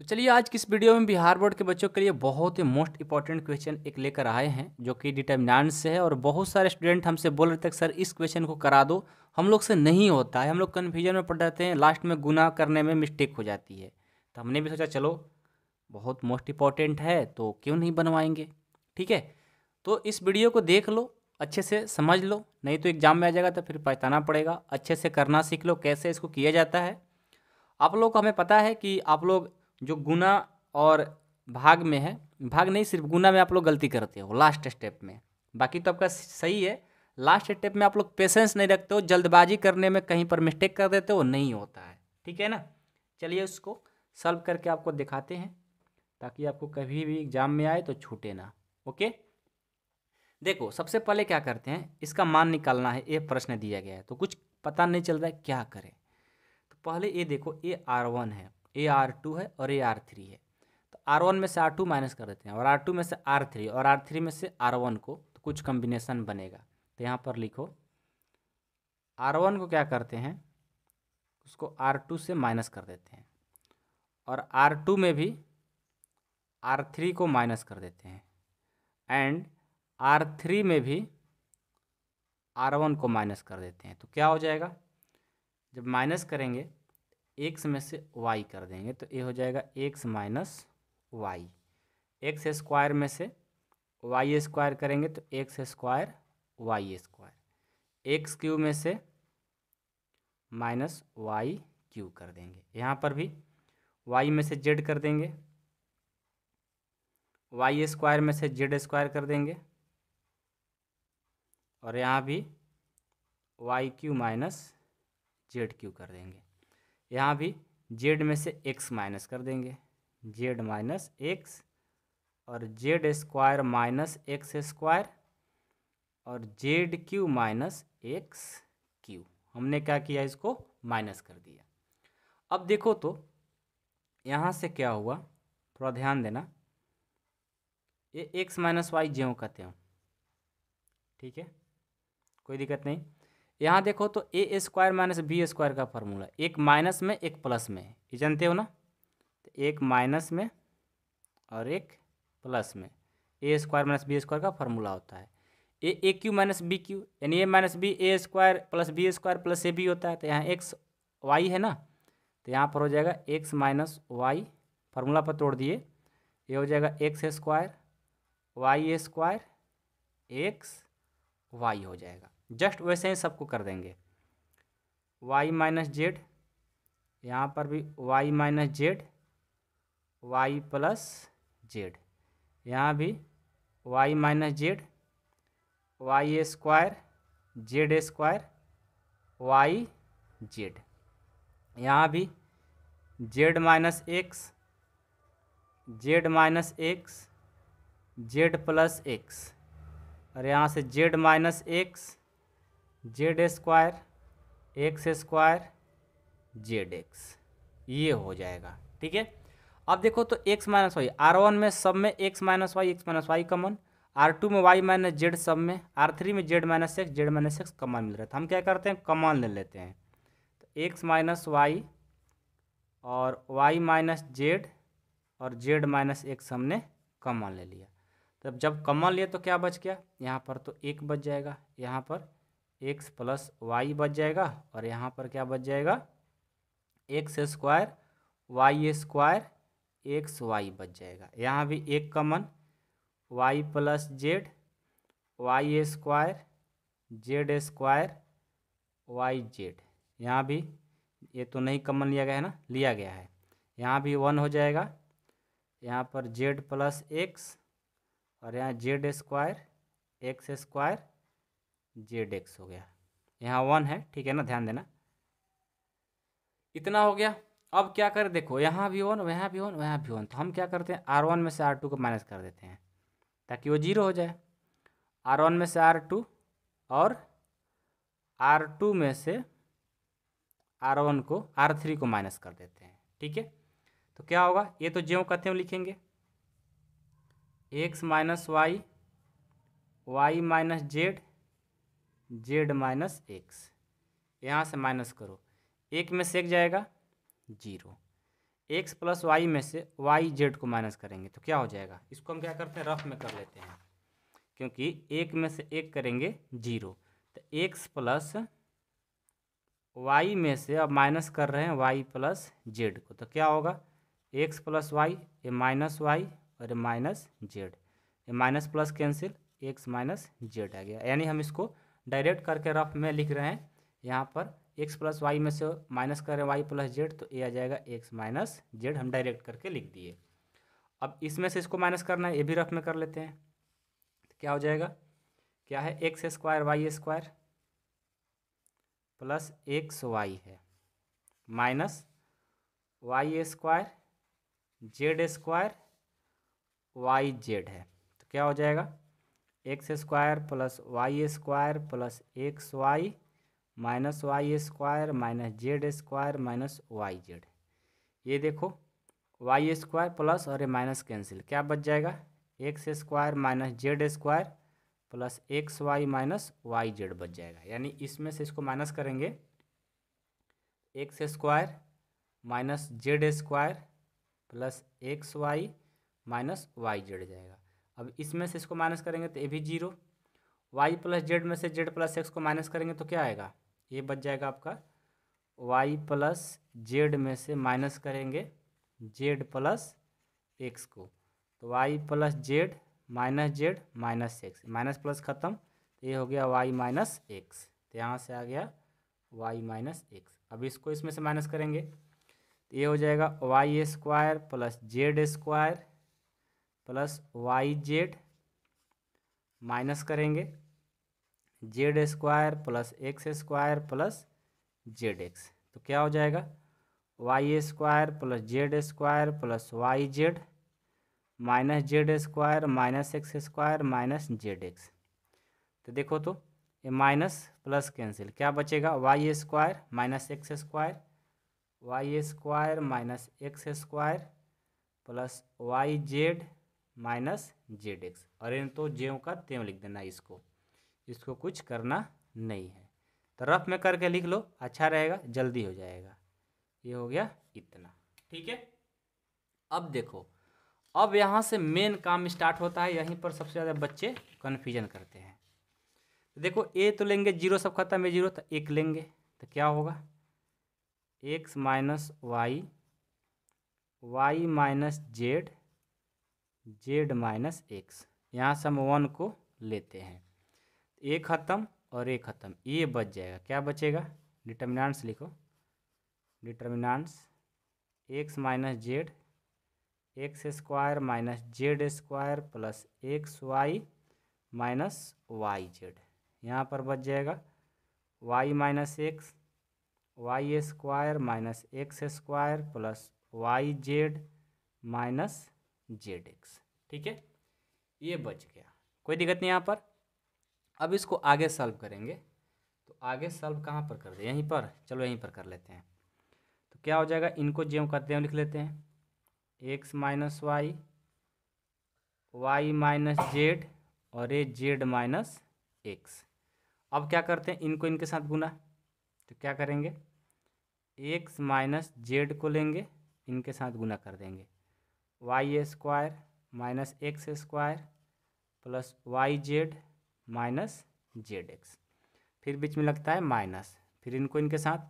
तो चलिए आज किस वीडियो में बिहार बोर्ड के बच्चों के लिए बहुत ही मोस्ट इंपॉर्टेंट क्वेश्चन एक लेकर आए हैं जो कि डिटर्मिनाट से है और बहुत सारे स्टूडेंट हमसे बोल रहे थे सर इस क्वेश्चन को करा दो हम लोग से नहीं होता है हम लोग कन्फ्यूजन में पड़ जाते हैं लास्ट में गुना करने में मिस्टेक हो जाती है तो हमने भी सोचा चलो बहुत मोस्ट इंपॉर्टेंट है तो क्यों नहीं बनवाएंगे ठीक है तो इस वीडियो को देख लो अच्छे से समझ लो नहीं तो एग्जाम में आ जाएगा तो फिर पहचाना पड़ेगा अच्छे से करना सीख लो कैसे इसको किया जाता है आप लोग को हमें पता है कि आप लोग जो गुना और भाग में है भाग नहीं सिर्फ गुना में आप लोग गलती करते हो लास्ट स्टेप में बाकी तो आपका सही है लास्ट स्टेप में आप लोग पेशेंस नहीं रखते हो जल्दबाजी करने में कहीं पर मिस्टेक कर देते हो नहीं होता है ठीक है ना चलिए उसको सॉल्व करके आपको दिखाते हैं ताकि आपको कभी भी एग्जाम में आए तो छूटे ना ओके देखो सबसे पहले क्या करते हैं इसका मान निकालना है ये प्रश्न दिया गया है तो कुछ पता नहीं चल रहा है क्या करें तो पहले ये देखो ये आर वन है ए आर टू है और ए आर थ्री है तो आर वन में से आर टू माइनस कर देते हैं और आर टू में से आर थ्री और आर थ्री में से आर वन को तो कुछ कम्बिनेसन बनेगा तो यहाँ पर लिखो आर वन को क्या करते हैं उसको आर टू से माइनस कर देते हैं और आर टू में भी आर थ्री को माइनस कर देते हैं एंड आर थ्री में भी आर वन को माइनस कर देते हैं तो क्या हो जाएगा जब माइनस करेंगे एक्स में से वाई कर देंगे तो ये हो जाएगा X minus Y x square में से वाई स्क्वायर करेंगे तो X square Y square x cube में से माइनस वाई क्यू कर देंगे यहाँ पर भी वाई में से जेड कर देंगे वाई स्क्वायर में से जेड स्क्वायर कर देंगे और यहाँ भी Y cube minus Z cube कर देंगे यहाँ भी जेड में से एक्स माइनस कर देंगे जेड माइनस एक्स और Z square minus x square और Z cube minus x cube हमने क्या किया इसको माइनस कर दिया अब देखो तो यहाँ से क्या हुआ थोड़ा ध्यान देना ये एक्स माइनस वाई ज्यों कहते हो ठीक है कोई दिक्कत नहीं यहाँ देखो तो A square minus B square का फार्मूला एक माइनस में एक प्लस में ये जानते हो ना तो एक माइनस में और एक प्लस में A square minus B square का फार्मूला होता है A A cube minus B cube यानी A minus B A square plus B square plus A B होता है तो यहाँ एक्स वाई है ना तो यहाँ पर हो जाएगा एक्स माइनस वाई फार्मूला पर तोड़ दिए ये हो जाएगा X square Y square x Y हो जाएगा जस्ट वैसे ही सबको कर देंगे वाई माइनस जेड यहाँ पर भी Y minus Z Y plus Z यहाँ भी Y minus Z Y square Z square Y Z यहाँ भी Z minus X Z minus X Z plus X और यहाँ से Z minus X Z square x square Z X ये हो जाएगा ठीक है अब देखो तो X minus Y R one में सब में X minus Y X minus Y common R two में वाई माइनस जेड सब में आर थ्री में Z minus X Z minus X common मिल रहा था हम क्या करते हैं कमान ले लेते हैं तो एक्स माइनस वाई और वाई माइनस जेड और जेड माइनस एक्स हमने कमान ले लिया तब तो जब कॉमन लिए तो क्या बच गया यहाँ पर तो एक बच जाएगा यहाँ पर एक्स प्लस वाई बच जाएगा और यहाँ पर क्या बच जाएगा X square Y square x Y बच जाएगा यहाँ भी एक common Y plus Z Y square Z square Y Z यहाँ भी ये तो नहीं कॉमन लिया गया है ना लिया गया है यहाँ भी वन हो जाएगा यहाँ पर जेड प्लस एक्स और यहाँ Z square x square Z X हो गया यहाँ वन है ठीक है ना ध्यान देना इतना हो गया अब क्या करें देखो यहाँ भी वन वहाँ भी वन वहाँ भी वन तो हम क्या करते हैं आर वन में से आर टू को माइनस कर देते हैं ताकि वो जीरो हो जाए आर वन में से आर टू और आर टू में से आर वन को आर थ्री को माइनस कर देते हैं ठीक है तो क्या होगा ये तो ज्यों कथ्यों लिखेंगे X minus Y Y minus Z Z minus X यहाँ से माइनस करो एक में से एक जाएगा जीरो एक्स प्लस वाई में से वाई जेड को माइनस करेंगे तो क्या हो जाएगा इसको हम क्या करते हैं रफ में कर लेते हैं क्योंकि एक में से एक करेंगे जीरो तो एक्स प्लस वाई में से अब माइनस कर रहे हैं वाई प्लस जेड को तो क्या होगा एक्स प्लस वाई ये माइनस वाई और माइनस जेड ये minus plus cancel X minus Z आ गया यानी हम इसको डायरेक्ट करके रफ में लिख रहे हैं यहाँ पर एक्स प्लस वाई में से माइनस करें वाई प्लस जेड तो ए आ जाएगा एक्स माइनस जेड हम डायरेक्ट करके लिख दिए अब इसमें से इसको माइनस करना है ये भी रफ में कर लेते हैं तो क्या हो जाएगा क्या है X square Y square plus x Y है minus Y square Z square Y Z है तो क्या हो जाएगा X square plus Y square plus x Y minus Y square minus Z square minus Y Z ये देखो Y square plus और ये माइनस कैंसिल क्या बच जाएगा X square minus Z square plus x Y minus Y Z बच जाएगा यानी इसमें से इसको माइनस करेंगे X square minus Z square plus x Y minus Y Z जाएगा अब इसमें से इसको माइनस करेंगे तो ये भी जीरो वाई प्लस जेड में से जेड प्लस एक्स को माइनस करेंगे तो क्या आएगा ये बच जाएगा आपका वाई प्लस जेड में से माइनस करेंगे जेड प्लस एक्स को तो Y plus Z minus Z minus X minus plus ख़त्म तो ये हो गया वाई माइनस एक्स तो यहाँ से आ गया वाई माइनस एक्स अब इसको इसमें से माइनस करेंगे तो ये हो जाएगा Y square plus Z square plus Y Z minus करेंगे Z square plus x square plus Z X तो क्या हो जाएगा Y square plus Z square plus Y Z minus Z square minus x square minus Z X तो देखो तो ये minus plus cancel क्या बचेगा Y square minus x square Y square minus x square plus Y Z minus Z X और इन तो ज्यों का त्यों लिख देना इसको इसको कुछ करना नहीं है तो रफ में करके लिख लो अच्छा रहेगा जल्दी हो जाएगा ये हो गया इतना ठीक है अब देखो अब यहाँ से मेन काम स्टार्ट होता है यहीं पर सबसे ज़्यादा बच्चे कन्फ्यूजन करते हैं तो देखो ए तो लेंगे जीरो सब खत्म है जीरो तो एक लेंगे तो क्या होगा X minus Y Y minus Z Z minus X यहाँ से हम वन को लेते हैं ए ख़त्म और ए ख़त्म ए बच जाएगा क्या बचेगा डिटर्मिनाट्स लिखो determinants X minus Z x square minus Z square plus x Y minus Y Z यहाँ पर बच जाएगा Y minus x Y square minus x square plus Y Z minus Z X ठीक है ये बच गया कोई दिक्कत नहीं यहाँ पर अब इसको आगे सॉल्व करेंगे तो आगे सॉल्व कहाँ पर कर दे यहीं पर चलो यहीं पर कर लेते हैं तो क्या हो जाएगा इनको ज्यों करते हैं लिख लेते हैं X minus Y Y minus Z और ए जेड माइनस एक्स अब क्या करते हैं इनको इनके साथ गुना तो क्या करेंगे एक्स माइनस जेड को लेंगे इनके साथ गुना कर देंगे Y square minus x square plus Y Z minus Z X फिर बीच में लगता है माइनस फिर इनको इनके साथ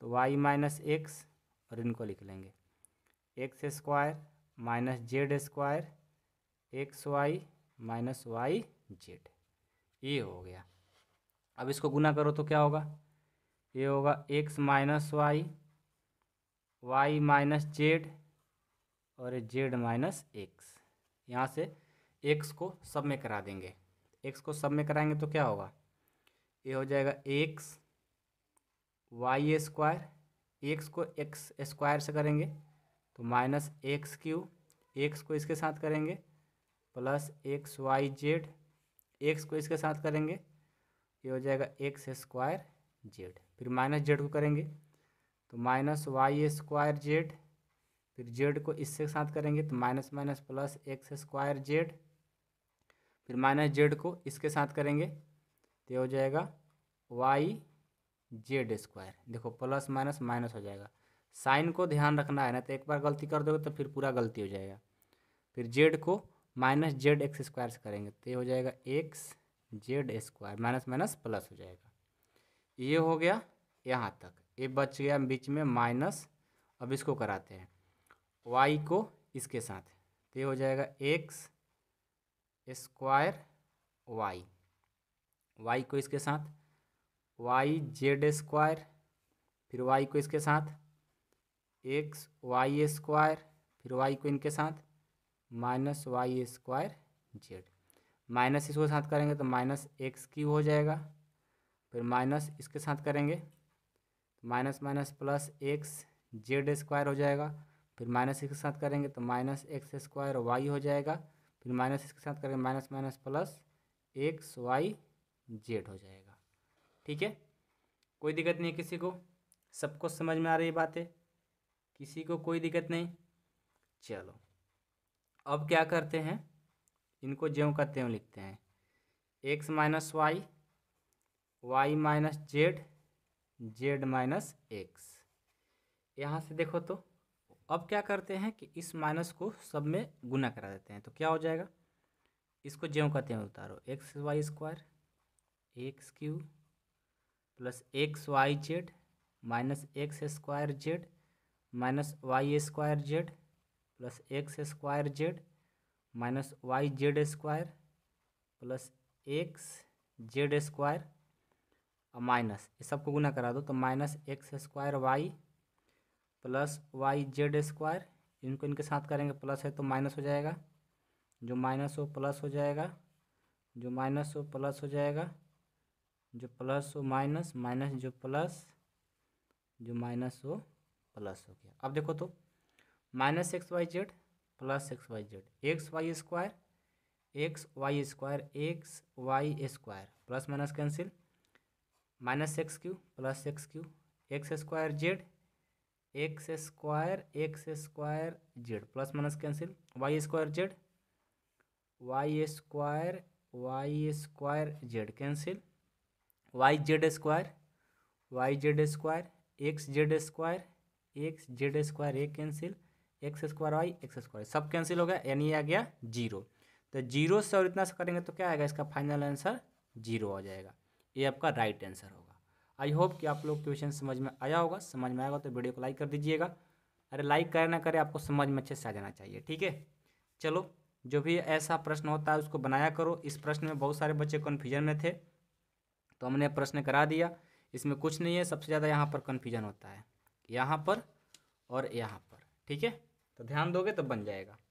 तो वाई माइनस एक्स और इनको लिख लेंगे X square minus Z square x Y minus Y Z ये हो गया अब इसको गुना करो तो क्या होगा ये होगा X minus Y Y minus Z और जेड माइनस एक्स यहाँ से एक्स को सब में करा देंगे एक्स को सब में कराएंगे तो क्या होगा ये हो जाएगा एक्स वाई स्क्वायर एक्स को एक्स स्क्वायर से करेंगे तो माइनस एक्स क्यू एक्स को इसके साथ करेंगे plus x Y Z X को इसके साथ करेंगे ये हो जाएगा एक्स स्क्वायर जेड फिर माइनस जेड को करेंगे तो माइनस वाई स्क्वायर जेड फिर जेड को इसके साथ करेंगे तो minus minus plus x square Z फिर माइनस जेड को इसके साथ करेंगे तो हो जाएगा वाई जेड स्क्वायर देखो प्लस माइनस माइनस हो जाएगा साइन को ध्यान रखना है ना तो एक बार गलती कर दोगे तो फिर पूरा गलती हो जाएगा फिर जेड को माइनस जेड एक्स स्क्वायर से करेंगे तो ये हो जाएगा X Z square minus minus plus हो जाएगा ये हो गया यहाँ तक ये बच गया बीच में माइनस अब इसको कराते हैं वाई को इसके साथ तो ये हो जाएगा एक्स स्क्वायर वाई वाई को इसके साथ वाई जेड स्क्वायर फिर वाई को इसके साथ एक्स वाई स्क्वायर फिर वाई को इनके साथ minus Y square Z minus इसको साथ करेंगे तो माइनस एक्स क्यूब हो जाएगा फिर माइनस इसके साथ करेंगे minus minus plus x Z square हो जाएगा फिर माइनस इसके साथ करेंगे तो माइनस एक्स स्क्वायर वाई हो जाएगा फिर माइनस इसके साथ करेंगे minus minus plus x Y Z हो जाएगा ठीक है कोई दिक्कत नहीं किसी को सबको समझ में आ रही बात है किसी को कोई दिक्कत नहीं चलो अब क्या करते हैं इनको ज्यों का त्यों लिखते हैं X minus Y Y minus Z Z minus X यहाँ से देखो तो अब क्या करते हैं कि इस माइनस को सब में गुना करा देते हैं तो क्या हो जाएगा इसको ज्यों का त्यों उतारो x Y square x q plus x Y Z minus x square Z minus Y square z plus x square Z minus Y Z square plus x Z square और माइनस ये सबको गुना करा दो तो minus x square y plus Y Z square इनको इनके साथ करेंगे प्लस है तो माइनस हो जाएगा जो माइनस हो प्लस हो जाएगा जो माइनस हो प्लस हो जाएगा जो प्लस हो माइनस माइनस जो प्लस जो माइनस हो प्लस हो गया अब देखो तो minus x Y z plus x Y Z x Y square x Y square x Y square plus minus cancel minus x q plus x q x square Z x square x square z plus minus cancel y square z Y square Y square z cancel y Z square Y Z square x Z square x Z square एक cancel x square y x square सब cancel हो गया यानी आ गया zero तो zero से और इतना से करेंगे तो क्या आएगा इसका फाइनल आंसर जीरो आ जाएगा ये आपका राइट आंसर होगा आई होप कि आप लोग क्वेश्चन समझ में आया होगा समझ में आएगा तो वीडियो को लाइक कर दीजिएगा अरे लाइक करें ना करें आपको समझ में अच्छे से आ जाना चाहिए ठीक है चलो जो भी ऐसा प्रश्न होता है उसको बनाया करो इस प्रश्न में बहुत सारे बच्चे कन्फ्यूजन में थे तो हमने प्रश्न करा दिया इसमें कुछ नहीं है सबसे ज़्यादा यहाँ पर कन्फ्यूजन होता है यहाँ पर और यहाँ पर ठीक है तो ध्यान दोगे तो बन जाएगा